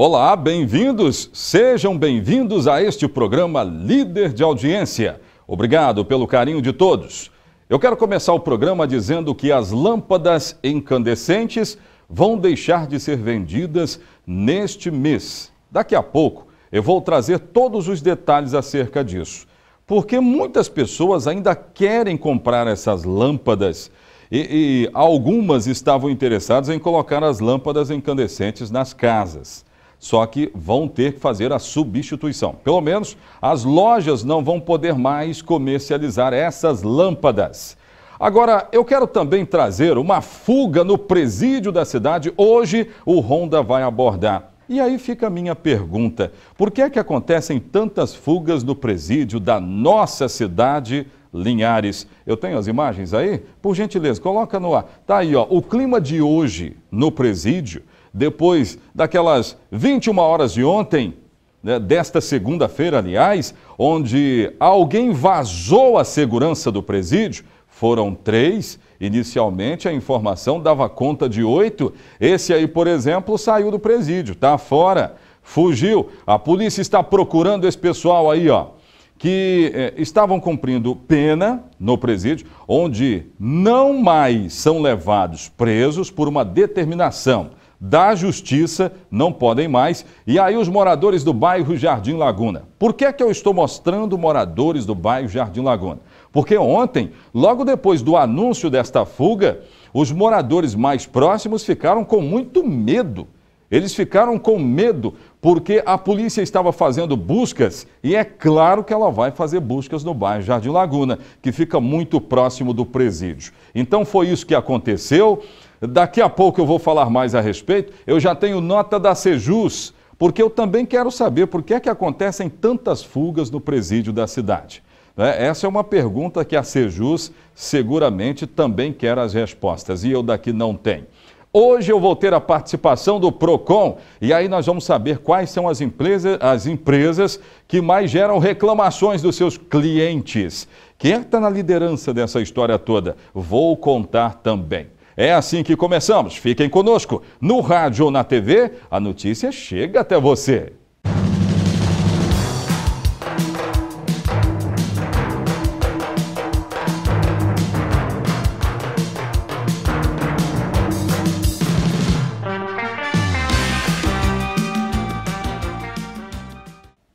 Olá, bem-vindos! Sejam bem-vindos a este programa Líder de Audiência. Obrigado pelo carinho de todos. Eu quero começar o programa dizendo que as lâmpadas incandescentes vão deixar de ser vendidas neste mês. Daqui a pouco eu vou trazer todos os detalhes acerca disso, porque muitas pessoas ainda querem comprar essas lâmpadas. E, e algumas estavam interessadas em colocar as lâmpadas incandescentes nas casas só que vão ter que fazer a substituição. Pelo menos as lojas não vão poder mais comercializar essas lâmpadas. Agora, eu quero também trazer uma fuga no presídio da cidade. Hoje o Honda vai abordar. E aí fica a minha pergunta: por que é que acontecem tantas fugas no presídio da nossa cidade? Linhares. Eu tenho as imagens aí? Por gentileza, coloca no ar. Tá aí, ó, o clima de hoje no presídio depois daquelas 21 horas de ontem, né, desta segunda-feira, aliás, onde alguém vazou a segurança do presídio, foram três. Inicialmente a informação dava conta de oito. Esse aí, por exemplo, saiu do presídio, tá fora, fugiu. A polícia está procurando esse pessoal aí, ó, que eh, estavam cumprindo pena no presídio, onde não mais são levados presos por uma determinação da Justiça não podem mais. E aí os moradores do bairro Jardim Laguna. Por que é que eu estou mostrando moradores do bairro Jardim Laguna? Porque ontem, logo depois do anúncio desta fuga, os moradores mais próximos ficaram com muito medo. Eles ficaram com medo porque a polícia estava fazendo buscas e é claro que ela vai fazer buscas no bairro Jardim Laguna, que fica muito próximo do presídio. Então foi isso que aconteceu. Daqui a pouco eu vou falar mais a respeito. Eu já tenho nota da Sejus, porque eu também quero saber por que é que acontecem tantas fugas no presídio da cidade. Né? Essa é uma pergunta que a Sejus seguramente também quer as respostas e eu daqui não tenho. Hoje eu vou ter a participação do PROCON e aí nós vamos saber quais são as, as empresas que mais geram reclamações dos seus clientes. Quem é está na liderança dessa história toda? Vou contar também. É assim que começamos. Fiquem conosco. No rádio ou na TV, a notícia chega até você.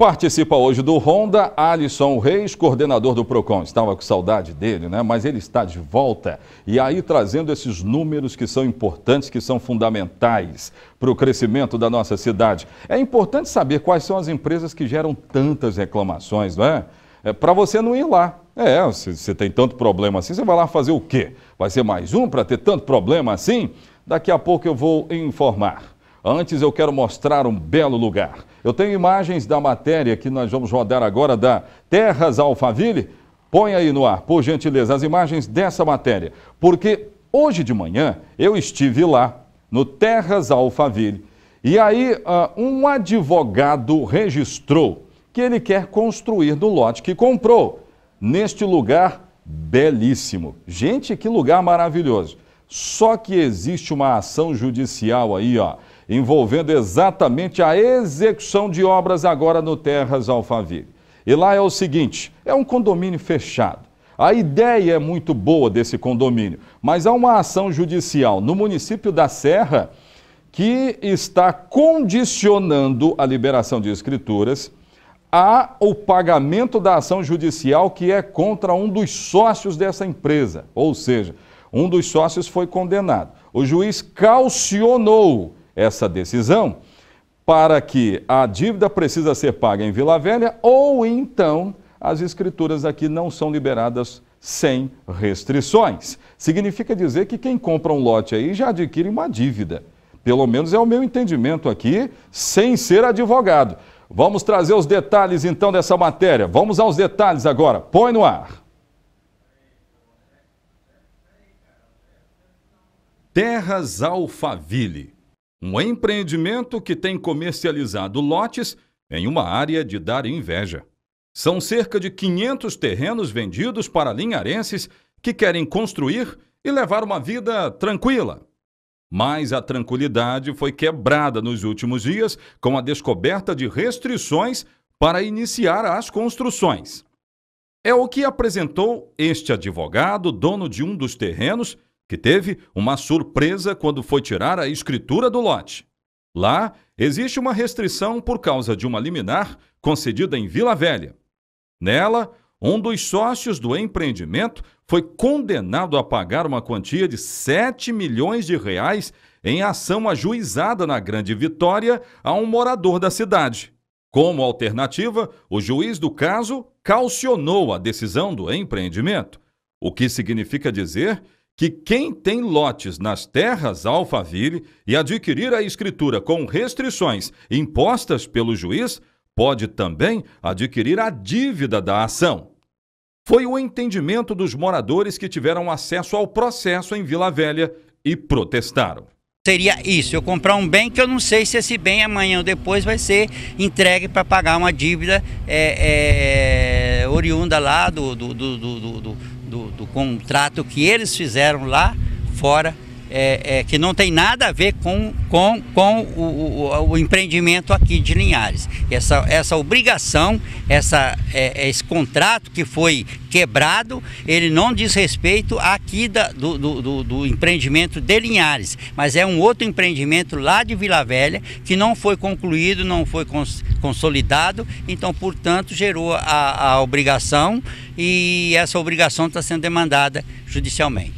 Participa hoje do Honda Alisson Reis, coordenador do PROCON. Estava com saudade dele, né? Mas ele está de volta e aí trazendo esses números que são importantes, que são fundamentais para o crescimento da nossa cidade. É importante saber quais são as empresas que geram tantas reclamações, não é? é para você não ir lá. É, se você tem tanto problema assim, você vai lá fazer o quê? Vai ser mais um para ter tanto problema assim? Daqui a pouco eu vou informar. Antes eu quero mostrar um belo lugar. Eu tenho imagens da matéria que nós vamos rodar agora da Terras Alfaville. Põe aí no ar, por gentileza, as imagens dessa matéria. Porque hoje de manhã eu estive lá, no Terras Alfaville, e aí uh, um advogado registrou que ele quer construir no lote que comprou, neste lugar belíssimo. Gente, que lugar maravilhoso. Só que existe uma ação judicial aí, ó, envolvendo exatamente a execução de obras agora no Terras Alphaville. E lá é o seguinte, é um condomínio fechado. A ideia é muito boa desse condomínio, mas há uma ação judicial no município da Serra que está condicionando a liberação de escrituras a o pagamento da ação judicial que é contra um dos sócios dessa empresa, ou seja, um dos sócios foi condenado. O juiz calcionou essa decisão, para que a dívida precisa ser paga em Vila Velha ou então as escrituras aqui não são liberadas sem restrições. Significa dizer que quem compra um lote aí já adquire uma dívida. Pelo menos é o meu entendimento aqui, sem ser advogado. Vamos trazer os detalhes então dessa matéria. Vamos aos detalhes agora. Põe no ar. Terras Alfaville um empreendimento que tem comercializado lotes em uma área de dar inveja. São cerca de 500 terrenos vendidos para linharenses que querem construir e levar uma vida tranquila. Mas a tranquilidade foi quebrada nos últimos dias com a descoberta de restrições para iniciar as construções. É o que apresentou este advogado, dono de um dos terrenos, que teve uma surpresa quando foi tirar a escritura do lote. Lá, existe uma restrição por causa de uma liminar concedida em Vila Velha. Nela, um dos sócios do empreendimento foi condenado a pagar uma quantia de 7 milhões de reais em ação ajuizada na Grande Vitória a um morador da cidade. Como alternativa, o juiz do caso calcionou a decisão do empreendimento, o que significa dizer que quem tem lotes nas terras Alphaville e adquirir a escritura com restrições impostas pelo juiz pode também adquirir a dívida da ação. Foi o entendimento dos moradores que tiveram acesso ao processo em Vila Velha e protestaram. Seria isso, eu comprar um bem que eu não sei se esse bem amanhã ou depois vai ser entregue para pagar uma dívida é, é, oriunda lá do, do, do, do o contrato que eles fizeram lá fora é, é, que não tem nada a ver com, com, com o, o, o empreendimento aqui de Linhares. Essa, essa obrigação, essa, é, é, esse contrato que foi quebrado, ele não diz respeito aqui da, do, do, do, do, empreendimento de Linhares, mas é um outro empreendimento lá de Vila Velha que não foi concluído, não foi cons, consolidado, então, portanto, gerou a, a obrigação e essa obrigação está sendo demandada judicialmente.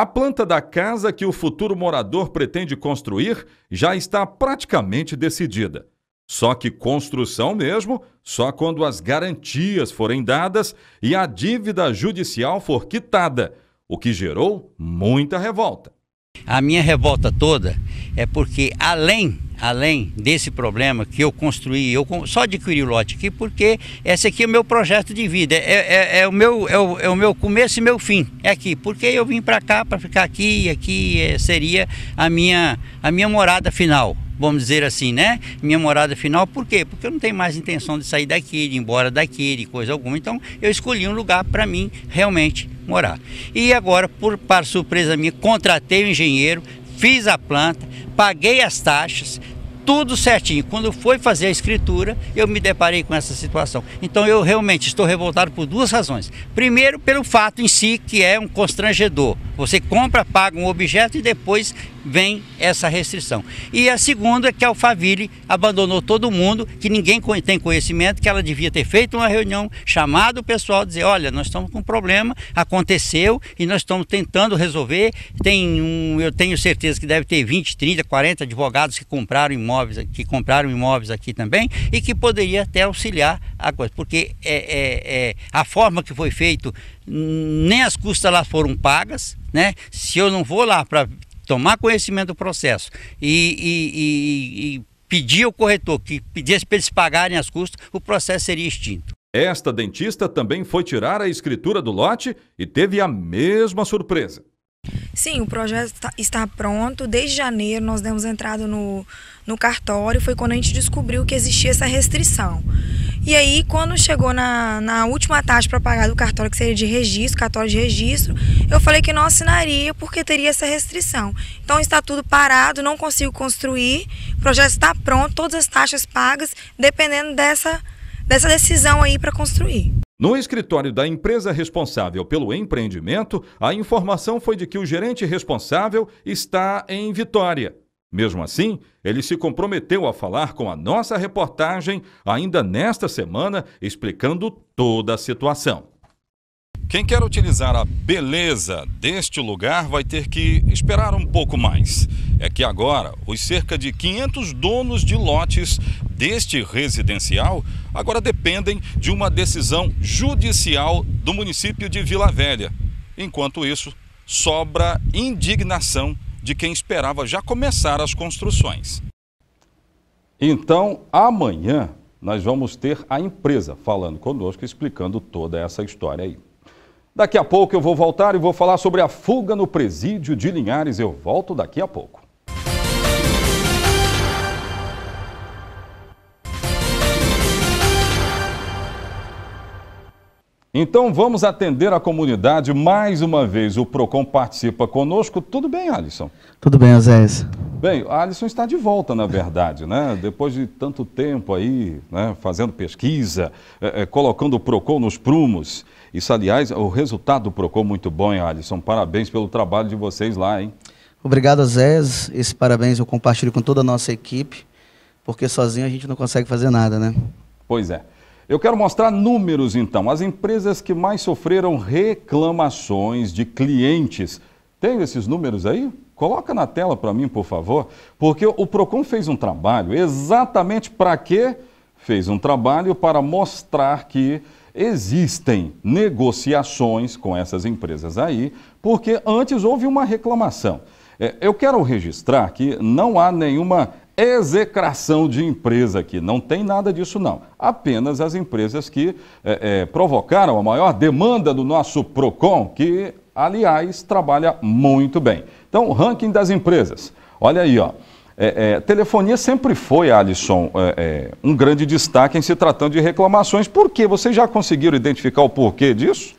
A planta da casa que o futuro morador pretende construir já está praticamente decidida. Só que construção mesmo, só quando as garantias forem dadas e a dívida judicial for quitada, o que gerou muita revolta. A minha revolta toda é porque além além desse problema que eu construí, eu só adquiri o lote aqui porque esse aqui é o meu projeto de vida, é, é, é o, meu, é o, é, o, meu começo e meu fim, é aqui, porque eu vim para cá para ficar aqui e aqui é, seria a minha, a minha morada final. Vamos dizer assim, né? Minha morada final, por quê? Porque eu não tenho mais intenção de sair daqui, de ir embora daqui, de coisa alguma. Então, eu escolhi um lugar para mim realmente morar. E agora, por, para surpresa minha, contratei o um engenheiro, fiz a planta, paguei as taxas, tudo certinho. Quando foi fazer a escritura, eu me deparei com essa situação. Então eu realmente estou revoltado por duas razões. Primeiro, pelo fato em si que é um constrangedor. Você compra, paga um objeto e depois vem essa restrição. E a segunda é que a Alfaville abandonou todo mundo, que ninguém tem conhecimento, que ela devia ter feito uma reunião, chamado o pessoal, dizer, olha, nós estamos com um problema, aconteceu e nós estamos tentando resolver. Tem um, eu tenho certeza que deve ter 20, 30, 40 advogados que compraram imóveis, que compraram imóveis aqui também e que poderia até auxiliar a coisa, porque é, é, é a forma que foi feito, nem as custas lá foram pagas, né? Se eu não vou lá para tomar conhecimento do processo e, e, e, e pedir ao corretor que pedisse para eles pagarem as custas, o processo seria extinto. Esta dentista também foi tirar a escritura do lote e teve a mesma surpresa. Sim, o projeto tá, está pronto. Desde janeiro nós demos entrada no, no cartório, foi quando a gente descobriu que existia essa restrição. E aí, quando chegou na, na última taxa para pagar do cartório, que seria de registro, cartório de registro, eu falei que não assinaria porque teria essa restrição. Então está tudo parado, não consigo construir, o projeto está pronto, todas as taxas pagas, dependendo dessa, dessa decisão aí para construir. No escritório da empresa responsável pelo empreendimento, a informação foi de que o gerente responsável está em Vitória. Mesmo assim, ele se comprometeu a falar com a nossa reportagem ainda nesta semana, explicando toda a situação. Quem quer utilizar a beleza deste lugar vai ter que esperar um pouco mais. É que agora, os cerca de 500 donos de lotes deste residencial agora dependem de uma decisão judicial do município de Vila Velha. Enquanto isso, sobra indignação de quem esperava já começar as construções. Então, amanhã, nós vamos ter a empresa falando conosco, explicando toda essa história aí. Daqui a pouco eu vou voltar e vou falar sobre a fuga no presídio de Linhares. Eu volto daqui a pouco. Então vamos atender a comunidade mais uma vez. O PROCON participa conosco. Tudo bem, Alisson? Tudo bem, Osés. Bem, a Alisson está de volta, na verdade, né? Depois de tanto tempo aí, né, fazendo pesquisa, é, é, colocando o PROCON nos prumos. Isso, aliás, é o resultado do PROCON muito bom, hein, Alisson? Parabéns pelo trabalho de vocês lá, hein? Obrigado, Zés. Esse parabéns eu compartilho com toda a nossa equipe, porque sozinho a gente não consegue fazer nada, né? Pois é. Eu quero mostrar números, então. As empresas que mais sofreram reclamações de clientes. Tem esses números aí? Coloca na tela para mim, por favor, porque o PROCON fez um trabalho exatamente para quê? Fez um trabalho para mostrar que existem negociações com essas empresas aí, porque antes houve uma reclamação. É, eu quero registrar que não há nenhuma execração de empresa aqui, não tem nada disso não. Apenas as empresas que é, é, provocaram a maior demanda do nosso PROCON, que aliás, trabalha muito bem. Então, o ranking das empresas. Olha aí, ó. É, é, telefonia sempre foi, Alisson, é, é, um grande destaque em se tratando de reclamações. Por quê? Vocês já conseguiram identificar o porquê disso?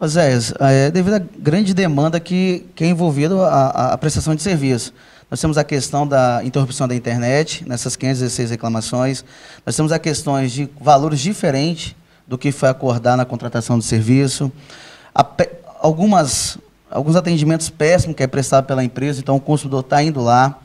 Oséias, é, devido à grande demanda que, que é envolvida a, prestação de serviço. Nós temos a questão da interrupção da internet, nessas 516 reclamações. Nós temos a questões de valores diferentes do que foi acordar na contratação do serviço algumas, alguns atendimentos péssimos que é prestado pela empresa, então o consumidor está indo lá.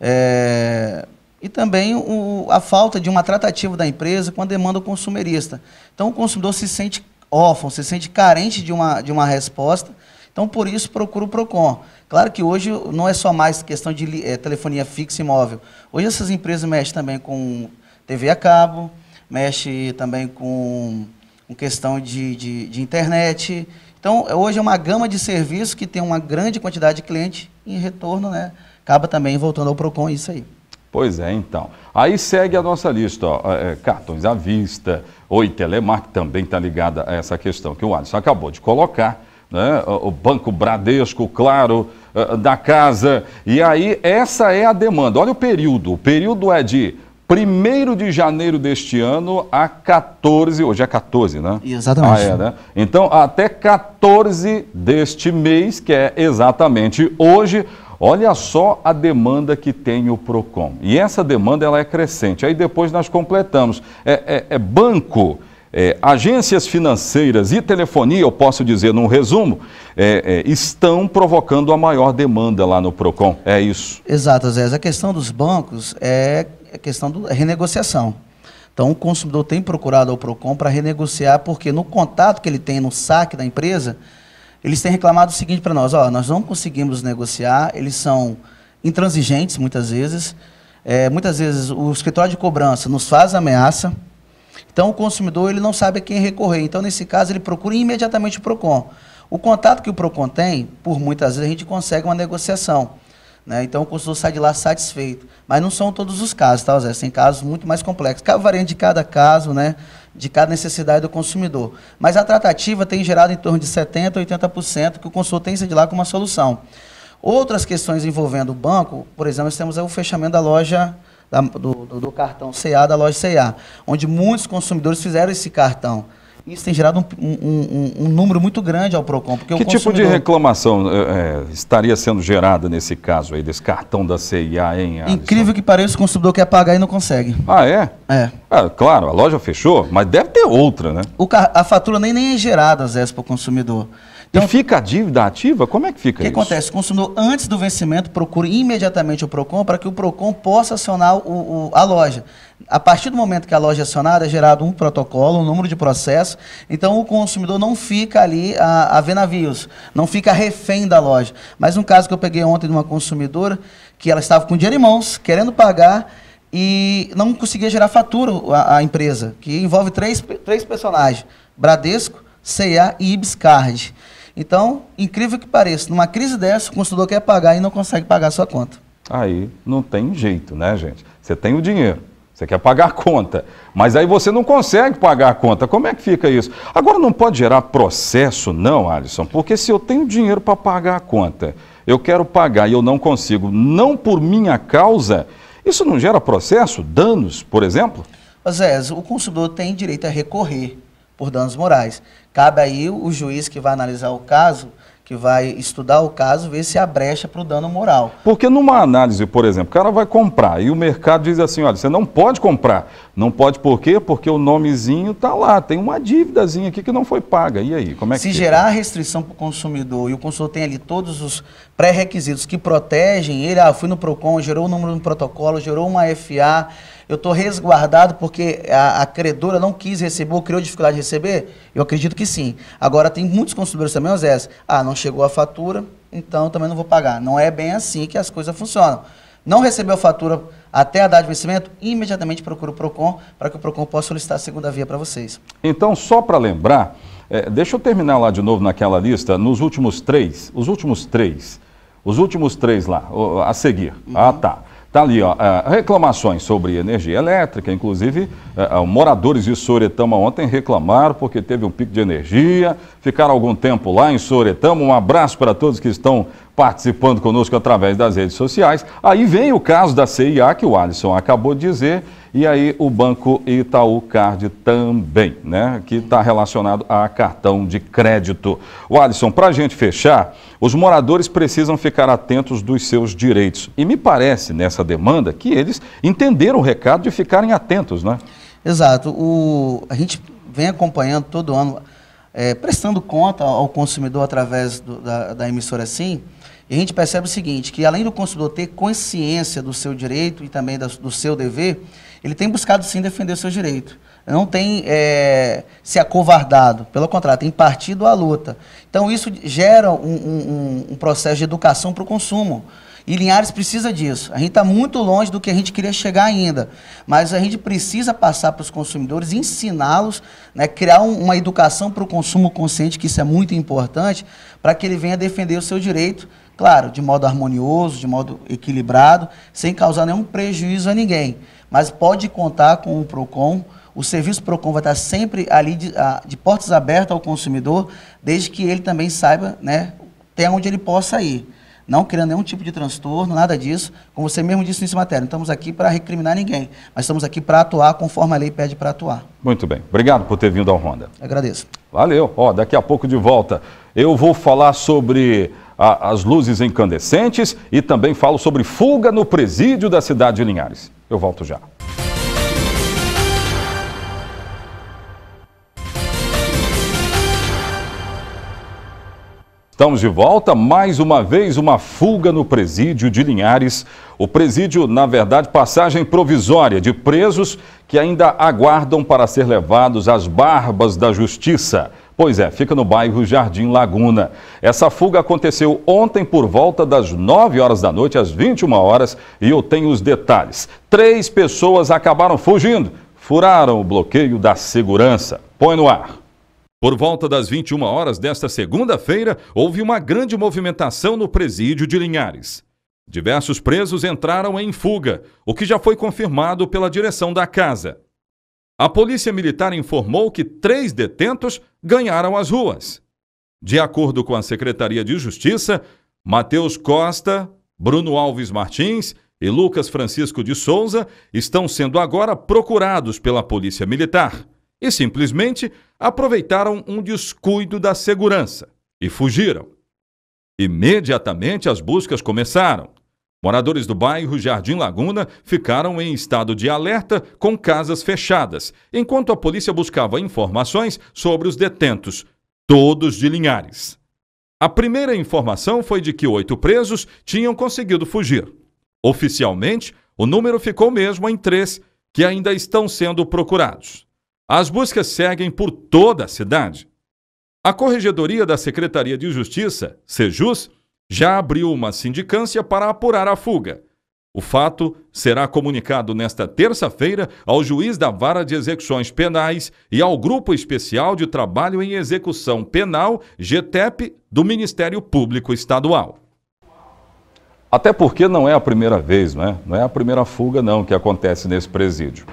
É, e também o, a falta de uma tratativa da empresa com a demanda consumerista. Então o consumidor se sente órfão, se sente carente de uma, de uma resposta. Então, por isso, procura o PROCON. Claro que hoje não é só mais questão de é, telefonia fixa e móvel. Hoje essas empresas mexem também com TV a cabo, mexe também com, com questão de, de, de internet, então, hoje é uma gama de serviços que tem uma grande quantidade de cliente em retorno, né? Acaba também voltando ao PROCON isso aí. Pois é, então. Aí segue a nossa lista, ó, é, é cartões à vista, Oi Telemark também está ligada a essa questão que o Alisson acabou de colocar, né? o Banco Bradesco, claro, eh, da casa. E aí essa é a demanda. Olha o período, o período é de 1 de janeiro deste ano a 14, hoje é 14, né? Exatamente. Ah, é, né? Então, até 14 deste mês, que é exatamente hoje, olha só a demanda que tem o PROCON. E essa demanda ela é crescente. Aí depois nós completamos. É, é, é banco, é, agências financeiras e telefonia, eu posso dizer num resumo, é, é, estão provocando a maior demanda lá no PROCON. É isso. Exato, Zé. A questão dos bancos é a é questão da é renegociação. Então, o consumidor tem procurado o PROCON para renegociar, porque no contato que ele tem no saque da empresa, eles têm reclamado o seguinte para nós: ó, nós não conseguimos negociar, eles são intransigentes muitas vezes. É, muitas vezes o escritório de cobrança nos faz ameaça. Então, o consumidor ele não sabe a quem recorrer. Então, nesse caso, ele procura imediatamente o PROCON. O contato que o PROCON tem, por muitas vezes, a gente consegue uma negociação. Né? Então o consultor sai de lá satisfeito. Mas não são todos os casos, tá, Zé? Tem casos muito mais complexos. variante de cada caso, né? de cada necessidade do consumidor. Mas a tratativa tem gerado em torno de 70% a 80% que o consultor tem de lá com uma solução. Outras questões envolvendo o banco, por exemplo, nós temos o fechamento da loja da, do, do, do cartão CA, da loja CA, onde muitos consumidores fizeram esse cartão. Isso tem gerado um, um, um, um número muito grande ao PROCON. Porque que consumidor... tipo de reclamação é, estaria sendo gerada nesse caso aí, desse cartão da CIA, em Incrível que pareça, o consumidor quer pagar e não consegue. Ah, é? É. Ah, claro, a loja fechou, mas deve ter outra, né? O A fatura nem, nem é gerada, vezes, para o consumidor. Então, e fica a dívida ativa? Como é que fica isso? O que acontece? O consumidor, antes do vencimento, procura imediatamente o PROCON para que o PROCON possa acionar o, o, a loja. A partir do momento que a loja é acionada, é gerado um protocolo, um número de processo. Então, o consumidor não fica ali a, a ver navios, não fica refém da loja. Mas um caso que eu peguei ontem de uma consumidora, que ela estava com dinheiro em mãos, querendo pagar, e não conseguia gerar fatura a, a empresa, que envolve três, três personagens, Bradesco, C&A e Ibscard. Então, incrível que pareça, numa crise dessa, o consumidor quer pagar e não consegue pagar a sua conta. Aí não tem jeito, né, gente? Você tem o dinheiro, você quer pagar a conta, mas aí você não consegue pagar a conta. Como é que fica isso? Agora não pode gerar processo, não, Alisson, porque se eu tenho dinheiro para pagar a conta, eu quero pagar e eu não consigo, não por minha causa, isso não gera processo, danos, por exemplo? Zé, o consumidor tem direito a recorrer por danos morais. Cabe aí o juiz que vai analisar o caso, que vai estudar o caso, ver se há brecha para o dano moral. Porque numa análise, por exemplo, o cara vai comprar e o mercado diz assim, olha, você não pode comprar. Não pode por quê? Porque o nomezinho está lá, tem uma dívidazinha aqui que não foi paga. E aí, como é se que... Se gerar restrição para o consumidor e o consumidor tem ali todos os pré-requisitos que protegem ele, ah, fui no PROCON, gerou o número no protocolo, gerou uma FA eu estou resguardado porque a, a, credora não quis receber ou criou dificuldade de receber? Eu acredito que sim. Agora, tem muitos consumidores também, Zé, ah, não chegou a fatura, então também não vou pagar. Não é bem assim que as coisas funcionam. Não recebeu a fatura até a data de vencimento, imediatamente procura o PROCON para que o PROCON possa solicitar a segunda via para vocês. Então, só para lembrar, é, deixa eu terminar lá de novo naquela lista, nos últimos três, os últimos três, os últimos três lá, a seguir. Uhum. Ah, tá. Está ali, ó, é, reclamações sobre energia elétrica, inclusive é, é, moradores de Soretama ontem reclamaram porque teve um pico de energia, ficaram algum tempo lá em Soretama. Um abraço para todos que estão participando conosco através das redes sociais. Aí vem o caso da CIA, que o Alisson acabou de dizer, e aí o Banco Itaú Card também, né? Que está relacionado a cartão de crédito. O Alisson, para a gente fechar, os moradores precisam ficar atentos dos seus direitos. E me parece, nessa demanda, que eles entenderam o recado de ficarem atentos, né? Exato. O... A gente vem acompanhando todo ano é, prestando conta ao consumidor através do, da, da emissora SIM, e a gente percebe o seguinte, que além do consumidor ter consciência do seu direito e também da, do seu dever, ele tem buscado sim defender o seu direito. Não tem é, se acovardado, pelo contrário, tem partido à luta. Então isso gera um, um, um processo de educação para o consumo. E Linhares precisa disso. A gente está muito longe do que a gente queria chegar ainda. Mas a gente precisa passar para os consumidores, ensiná-los, né, criar um, uma educação para o consumo consciente, que isso é muito importante, para que ele venha defender o seu direito, claro, de modo harmonioso, de modo equilibrado, sem causar nenhum prejuízo a ninguém. Mas pode contar com o PROCON. O serviço PROCON vai estar sempre ali de, de portas abertas ao consumidor, desde que ele também saiba né, até onde ele possa ir não criando nenhum tipo de transtorno, nada disso. Como você mesmo disse nesse matéria, não estamos aqui para recriminar ninguém, mas estamos aqui para atuar conforme a lei pede para atuar. Muito bem. Obrigado por ter vindo ao Ronda. Agradeço. Valeu. Ó, daqui a pouco de volta. Eu vou falar sobre a, as luzes incandescentes e também falo sobre fuga no presídio da cidade de Linhares. Eu volto já. Estamos de volta, mais uma vez, uma fuga no presídio de Linhares. O presídio, na verdade, passagem provisória de presos que ainda aguardam para ser levados às barbas da justiça. Pois é, fica no bairro Jardim Laguna. Essa fuga aconteceu ontem por volta das 9 horas da noite, às 21 horas, e eu tenho os detalhes. Três pessoas acabaram fugindo, furaram o bloqueio da segurança. Põe no ar. Por volta das 21 horas desta segunda-feira, houve uma grande movimentação no presídio de Linhares. Diversos presos entraram em fuga, o que já foi confirmado pela direção da casa. A polícia militar informou que três detentos ganharam as ruas. De acordo com a Secretaria de Justiça, Matheus Costa, Bruno Alves Martins e Lucas Francisco de Souza estão sendo agora procurados pela Polícia Militar e simplesmente aproveitaram um descuido da segurança e fugiram. Imediatamente as buscas começaram. Moradores do bairro Jardim Laguna ficaram em estado de alerta com casas fechadas, enquanto a polícia buscava informações sobre os detentos, todos de Linhares. A primeira informação foi de que oito presos tinham conseguido fugir. Oficialmente, o número ficou mesmo em três, que ainda estão sendo procurados. As buscas seguem por toda a cidade. A Corregedoria da Secretaria de Justiça, Sejus, já abriu uma sindicância para apurar a fuga. O fato será comunicado nesta terça-feira ao juiz da Vara de Execuções Penais e ao Grupo Especial de Trabalho em Execução Penal, GTEP, do Ministério Público Estadual. Até porque não é a primeira vez, né? Não é a primeira fuga não que acontece nesse presídio.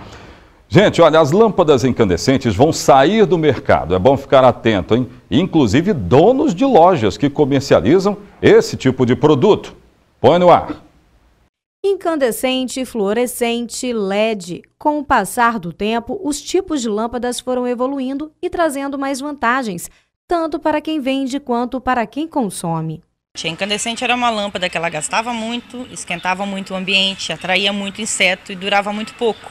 Gente, olha, as lâmpadas incandescentes vão sair do mercado. É bom ficar atento, hein? Inclusive donos de lojas que comercializam esse tipo de produto. Põe no ar. Incandescente, fluorescente, LED. Com o passar do tempo, os tipos de lâmpadas foram evoluindo e trazendo mais vantagens, tanto para quem vende quanto para quem consome. A incandescente era uma lâmpada que ela gastava muito, esquentava muito o ambiente, atraía muito inseto e durava muito pouco.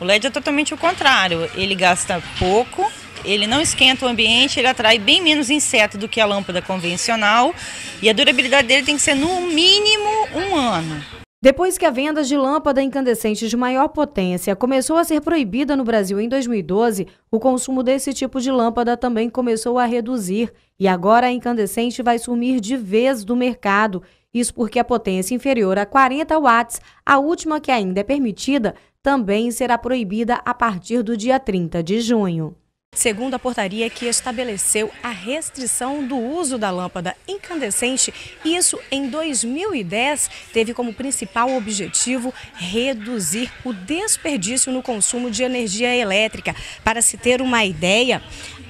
O LED é totalmente o contrário, ele gasta pouco, ele não esquenta o ambiente, ele atrai bem menos inseto do que a lâmpada convencional e a durabilidade dele tem que ser no mínimo um ano. Depois que a venda de lâmpada incandescente de maior potência começou a ser proibida no Brasil em 2012, o consumo desse tipo de lâmpada também começou a reduzir e agora a incandescente vai sumir de vez do mercado. Isso porque a potência inferior a 40 watts, a última que ainda é permitida, também será proibida a partir do dia 30 de junho. Segundo a portaria que estabeleceu a restrição do uso da lâmpada incandescente, isso em 2010 teve como principal objetivo reduzir o desperdício no consumo de energia elétrica. Para se ter uma ideia,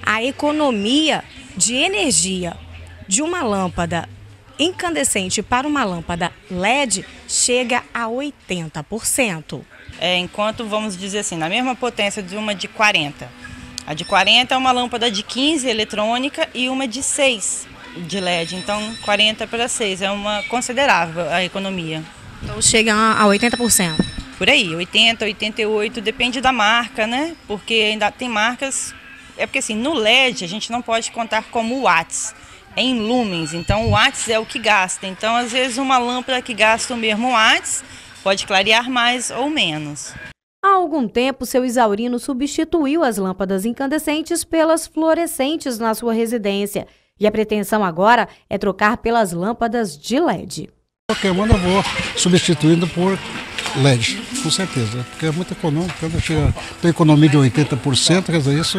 a economia de energia de uma lâmpada incandescente para uma lâmpada LED chega a 80% é, enquanto vamos dizer assim, na mesma potência de uma de 40. A de 40 é uma lâmpada de 15 eletrônica e uma de 6 de LED. Então, 40 para 6 é uma considerável a economia. Então, chega a 80%. Por aí, 80, 88, depende da marca, né? Porque ainda tem marcas. É porque assim, no LED a gente não pode contar como watts, é em lumens. Então, watts é o que gasta. Então, às vezes, uma lâmpada que gasta o mesmo watts Pode clarear mais ou menos. Há algum tempo, seu Isaurino substituiu as lâmpadas incandescentes pelas fluorescentes na sua residência. E a pretensão agora é trocar pelas lâmpadas de LED. Qualquer uma eu vou substituindo por LED, com certeza, porque é muito econômico. Quando chega, tem economia de 80%, quer dizer, isso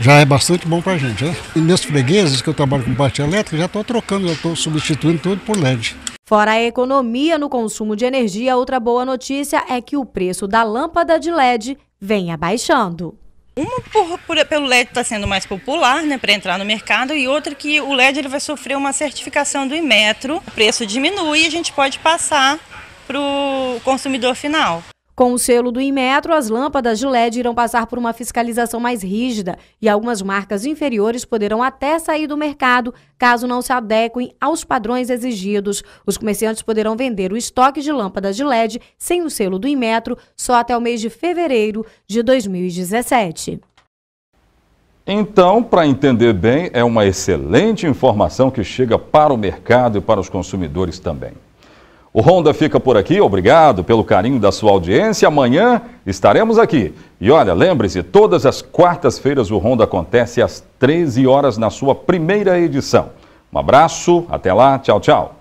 já é bastante bom para a gente. Né? E meus fregueses, que eu trabalho com parte elétrica, já estão trocando, já estão substituindo tudo por LED. Fora a economia no consumo de energia, outra boa notícia é que o preço da lâmpada de LED vem abaixando. Uma por, por, pelo LED está sendo mais popular, né, para entrar no mercado, e outra que o LED ele vai sofrer uma certificação do Inmetro, o preço diminui e a gente pode passar para o consumidor final. Com o selo do Inmetro, as lâmpadas de LED irão passar por uma fiscalização mais rígida e algumas marcas inferiores poderão até sair do mercado caso não se adequem aos padrões exigidos. Os comerciantes poderão vender o estoque de lâmpadas de LED sem o selo do Inmetro só até o mês de fevereiro de 2017. Então, para entender bem, é uma excelente informação que chega para o mercado e para os consumidores também. O Honda fica por aqui, obrigado pelo carinho da sua audiência. Amanhã estaremos aqui. E olha, lembre-se, todas as quartas-feiras o Honda acontece às 13 horas na sua primeira edição. Um abraço, até lá, tchau, tchau.